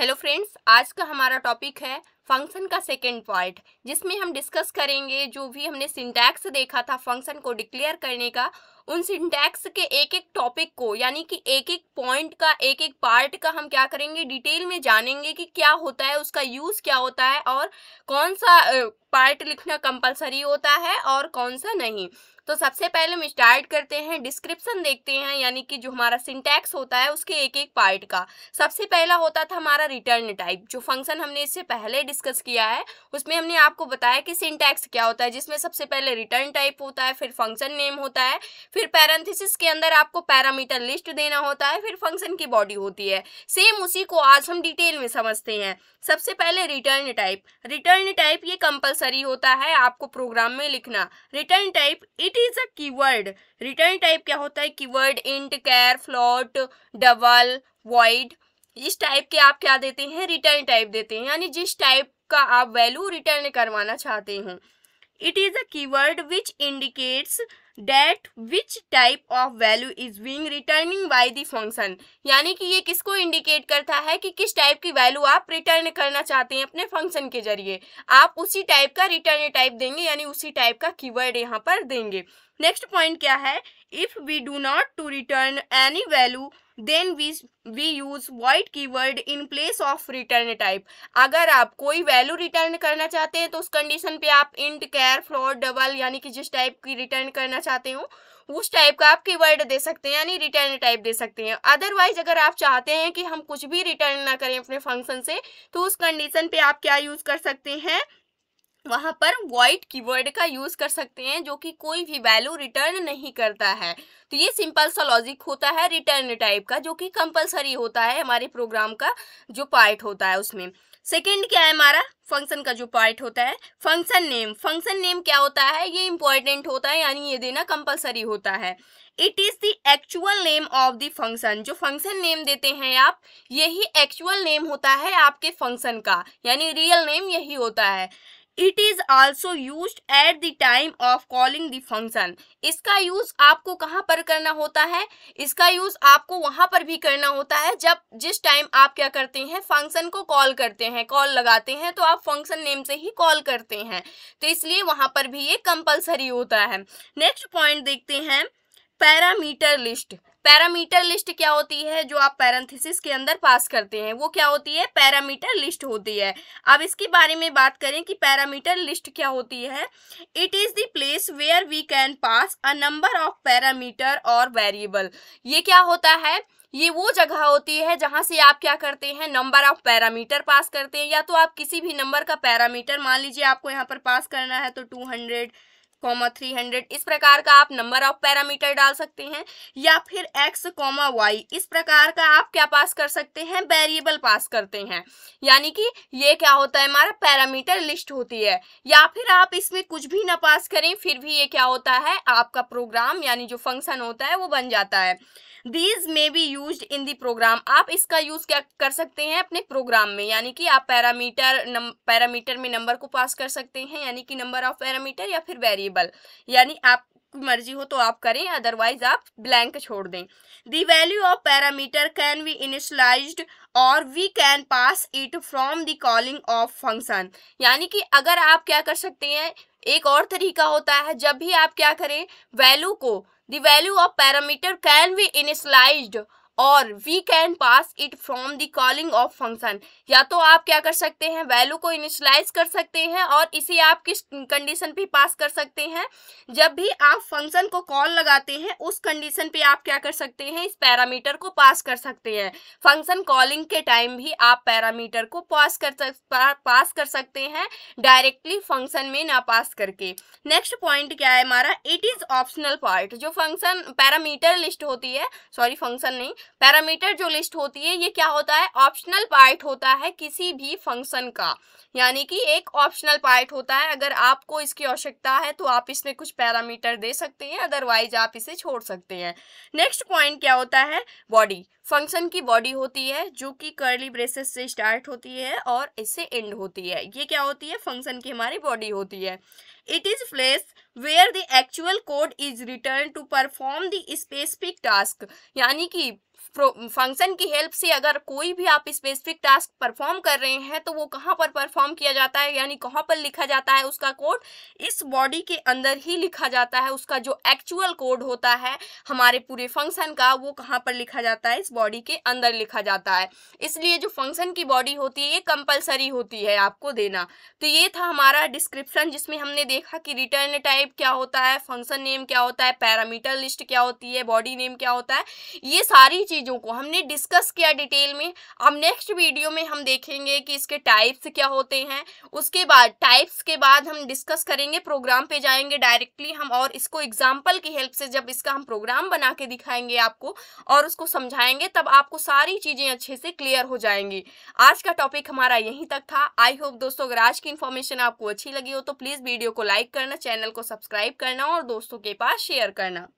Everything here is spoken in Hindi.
हेलो फ्रेंड्स आज का हमारा टॉपिक है फंक्शन का सेकेंड पार्ट जिसमें हम डिस्कस करेंगे जो भी हमने सिंटैक्स देखा था फंक्शन को डिक्लेयर करने का उन सिंटैक्स के एक एक टॉपिक को यानी कि एक एक पॉइंट का एक एक पार्ट का हम क्या करेंगे डिटेल में जानेंगे कि क्या होता है उसका यूज़ क्या होता है और कौन सा पार्ट लिखना कंपलसरी होता है और कौन सा नहीं तो सबसे पहले हम स्टार्ट करते हैं डिस्क्रिप्शन देखते हैं यानी कि जो हमारा सिंटैक्स होता है उसके एक एक पार्ट का सबसे पहला होता था हमारा रिटर्न टाइप जो फंक्शन हमने इससे पहले डिस्क डिस्कस किया है उसमें हमने आपको बताया कि सिंटैक्स क्या होता है जिसमें सबसे पहले रिटर्न टाइप होता है फिर फंक्शन नेम होता है फिर पैरेंथिस के अंदर आपको पैरामीटर लिस्ट देना होता है फिर फंक्शन की बॉडी होती है सेम उसी को आज हम डिटेल में समझते हैं सबसे पहले रिटर्न टाइप रिटर्न टाइप ये कंपलसरी होता है आपको प्रोग्राम में लिखना return type it is a keyword return type क्या होता है keyword int char float double void इस टाइप के आप क्या देते हैं रिटर्न टाइप देते हैं यानी जिस टाइप का आप वैल्यू रिटर्न करवाना चाहते हैं it is a keyword which indicates that which type of value is being returning by the function यानी कि ये किसको इंडिकेट करता है कि किस टाइप की वैल्यू आप रिटर्न करना चाहते हैं अपने फंक्शन के जरिए आप उसी टाइप का रिटर्न टाइप देंगे यानी उसी टाइप का कीवर्ड यहाँ पर देंगे नेक्स्ट पॉइंट क्या है if we do not to return any value then we we use void keyword in place of return type अगर आप कोई वैल्यू रिटर्न करना चाहते हैं तो उस कंडीशन पे आप इंट कैर फ्लॉट डबल यानी कि जिस टाइप की रिटर्न करना चाहते हो उस टाइप का आप कीवर्ड दे सकते हैं यानी रिटर्न टाइप दे सकते हैं अदरवाइज अगर आप चाहते हैं कि हम कुछ भी रिटर्न ना करें अपने फंक्शन से तो उस कंडीशन पे आप क्या यूज़ कर सकते हैं वहाँ पर void कीवर्ड का यूज़ कर सकते हैं जो कि कोई भी वैल्यू रिटर्न नहीं करता है तो ये सिंपल सा लॉजिक होता है रिटर्न टाइप का जो कि कंपलसरी होता है हमारे प्रोग्राम का जो पार्ट होता है उसमें सेकेंड क्या है हमारा फंक्शन का जो पार्ट होता है फंक्शन नेम फंक्शन नेम क्या होता है ये इंपॉर्टेंट होता है यानी ये देना कंपलसरी होता है it is the actual name of the function जो फंक्शन नेम देते हैं आप यही एक्चुअल नेम होता है आपके फंक्शन का यानी रियल नेम यही होता है it is also use at the time of calling the function इसका यूज आपको कहाँ पर करना होता है इसका यूज आपको वहां पर भी करना होता है जब जिस टाइम आप क्या करते हैं फंक्शन को कॉल करते हैं कॉल लगाते हैं तो आप फंक्शन नेम से ही कॉल करते हैं तो इसलिए वहां पर भी ये कंपल्सरी होता है नेक्स्ट पॉइंट देखते हैं पैरामीटर लिस्ट पैरामीटर लिस्ट क्या होती है जो आप पैरेंथेसिस के अंदर पास करते हैं वो क्या होती है पैरामीटर लिस्ट होती है अब इसके बारे में बात करें कि पैरामीटर लिस्ट क्या होती है it is the place where we can pass a number of parameter और वेरिएबल ये क्या होता है ये वो जगह होती है जहाँ से आप क्या करते हैं नंबर ऑफ पैरामीटर पास करते हैं या तो आप किसी भी नंबर का पैरामीटर मान लीजिए आपको यहाँ पर पास करना है तो two hundred comma three hundred इस प्रकार का आप नंबर ऑफ पैरामीटर डाल सकते हैं या फिर एक्स कॉमा वाई इस प्रकार का आप क्या पास कर सकते हैं वेरिएबल पास करते हैं यानी कि ये क्या होता है हमारा पैरामीटर लिस्ट होती है या फिर आप इसमें कुछ भी ना पास करें फिर भी ये क्या होता है आपका प्रोग्राम यानी जो फंक्शन होता है वो बन जाता है these may be use in the program आप इसका यूज क्या कर सकते हैं अपने प्रोग्राम में यानी कि आप पैरामीटर पैरामीटर में नंबर को पास कर सकते हैं यानी कि नंबर ऑफ पैरामीटर या फिर वेरिएबल यानी आप मर्जी हो तो आप करें अदरवाइज आप ब्लैंक छोड़ दें the value of parameter can be initialise और we can pass it from the calling of function यानी कि अगर आप क्या कर सकते हैं एक और तरीका होता है जब भी आप क्या करें वैल्यू को value of parameter can be initialised और we can pass it from the calling of function या तो आप क्या कर सकते हैं वैल्यू को इनिशलाइज कर सकते हैं और इसे आप किस कंडीशन पे पास कर सकते हैं जब भी आप फंक्शन को कॉल लगाते हैं उस कंडीशन पे आप क्या कर सकते हैं इस पैरामीटर को पास कर सकते हैं फंक्शन कॉलिंग के टाइम भी आप पैरामीटर को पास कर पास कर सकते हैं डायरेक्टली फंक्शन में ना पास करके नेक्स्ट पॉइंट क्या है हमारा इट इज ऑप्शनल पार्ट जो फंक्शन पैरामीटर लिस्ट होती है सॉरी फंक्शन नहीं पैरामीटर जो लिस्ट होती है ये क्या होता है ऑप्शनल पार्ट होता है किसी भी फंक्शन का यानी कि एक ऑप्शनल पार्ट होता है अगर आपको इसकी आवश्यकता है तो आप इसमें कुछ पैरामीटर दे सकते हैं अदरवाइज आप इसे छोड़ सकते हैं नेक्स्ट पॉइंट क्या होता है बॉडी फंक्शन की बॉडी होती है जो कि कर्ली ब्रेसेस से स्टार्ट होती है और इससे एंड होती है ये क्या होती है फंक्शन की हमारी बॉडी होती है it is place where the actual code is written to perform the specific task यानी कि फंक्शन की हेल्प से अगर कोई भी आप स्पेसिफिक टास्क परफॉर्म कर रहे हैं तो वो कहाँ पर परफॉर्म किया जाता है यानी कहाँ पर लिखा जाता है उसका कोड इस बॉडी के अंदर ही लिखा जाता है उसका जो एक्चुअल कोड होता है हमारे पूरे फंक्शन का वो कहाँ पर लिखा जाता है इस बॉडी के अंदर लिखा जाता है इसलिए जो फंक्शन की बॉडी होती है ये कंपल्सरी होती है आपको देना तो ये था हमारा डिस्क्रिप्शन जिसमें हमने देखा कि रिटर्न टाइप क्या होता है फंक्शन नेम क्या होता है पैरामीटर लिस्ट क्या होती है बॉडी नेम क्या होता है ये सारी चीज़ चीज़ों को हमने डिस्कस किया डिटेल में अब नेक्स्ट वीडियो में हम देखेंगे कि इसके टाइप्स क्या होते हैं उसके बाद टाइप्स के बाद हम डिस्कस करेंगे प्रोग्राम पे जाएंगे डायरेक्टली हम और इसको एग्जाम्पल की हेल्प से जब इसका हम प्रोग्राम बना के दिखाएंगे आपको और उसको समझाएंगे तब आपको सारी चीज़ें अच्छे से क्लियर हो जाएंगी आज का टॉपिक हमारा यहीं तक था आई होप दोस्तों अगर आज की इन्फॉर्मेशन आपको अच्छी लगी हो तो प्लीज़ वीडियो को लाइक करना चैनल को सब्सक्राइब करना और दोस्तों के पास शेयर करना